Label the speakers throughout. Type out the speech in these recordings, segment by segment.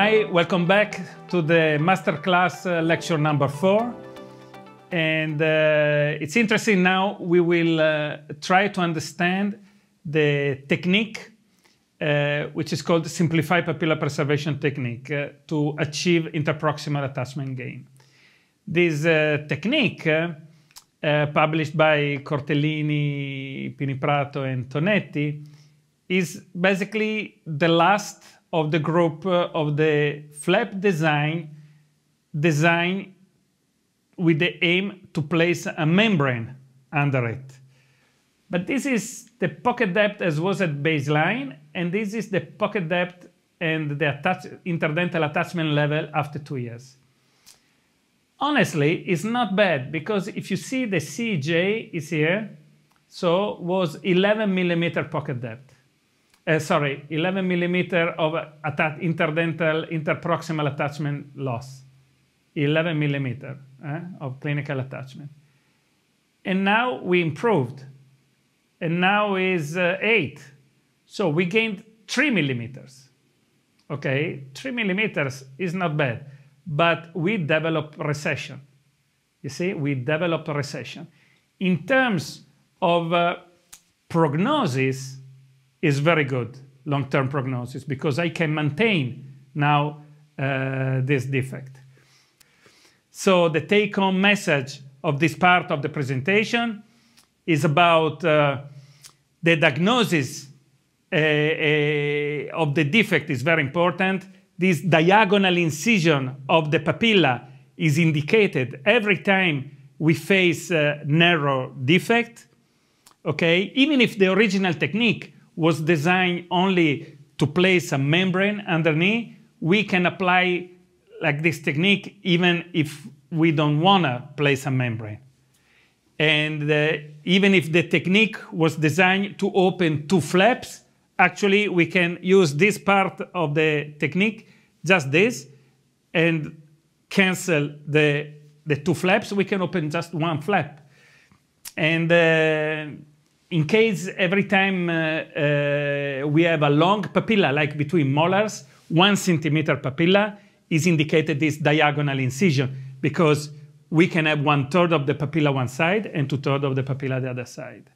Speaker 1: Hi, welcome back to the masterclass uh, lecture number four. And uh, it's interesting now, we will uh, try to understand the technique, uh, which is called simplified papilla preservation technique uh, to achieve interproximal attachment gain. This uh, technique, published by Cortellini, Piniprato, and Tonetti, is basically the last of the group uh, of the flap design design with the aim to place a membrane under it. But this is the pocket depth as was at baseline, and this is the pocket depth and the attach interdental attachment level after two years. Honestly, it's not bad because if you see the CJ is here, so was 11 millimeter pocket depth uh, sorry, 11 millimeter of interdental interproximal attachment loss, 11 millimeter eh, of clinical attachment. And now we improved, and now is uh, eight. So we gained three millimeters. Okay, three millimeters is not bad, but we develop recession. You see, we develop recession. In terms of uh, prognosis, is very good long-term prognosis because I can maintain now uh, this defect. So the take-home message of this part of the presentation is about uh, the diagnosis uh, uh of the defect is very important. This diagonal incision of the papilla is indicated every time we face a narrow defect. Okay, even if the original technique was designed only to place a membrane underneath, we can apply like this technique even if we don't want to place a membrane. And uh, even if the technique was designed to open two flaps, actually we can use this part of the technique, just this, and cancel the, the two flaps. We can open just one flap. And uh, in case every time uh, uh, we have a long papilla, like between molars, one centimeter papilla is indicated this diagonal incision because we can have one third of the papilla one side and two third of the papilla the other side.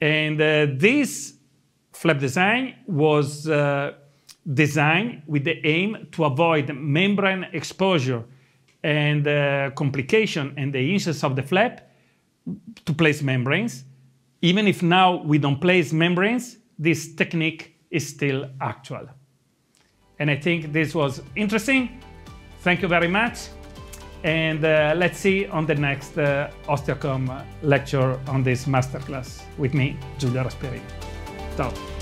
Speaker 1: And uh, this flap design was uh, designed with the aim to avoid membrane exposure and uh, complication and the inches of the flap to place membranes even if now we don't place membranes, this technique is still actual. And I think this was interesting. Thank you very much. And uh, let's see on the next uh, Osteocom uh, lecture on this masterclass with me, Giulio Rasperini. Ciao.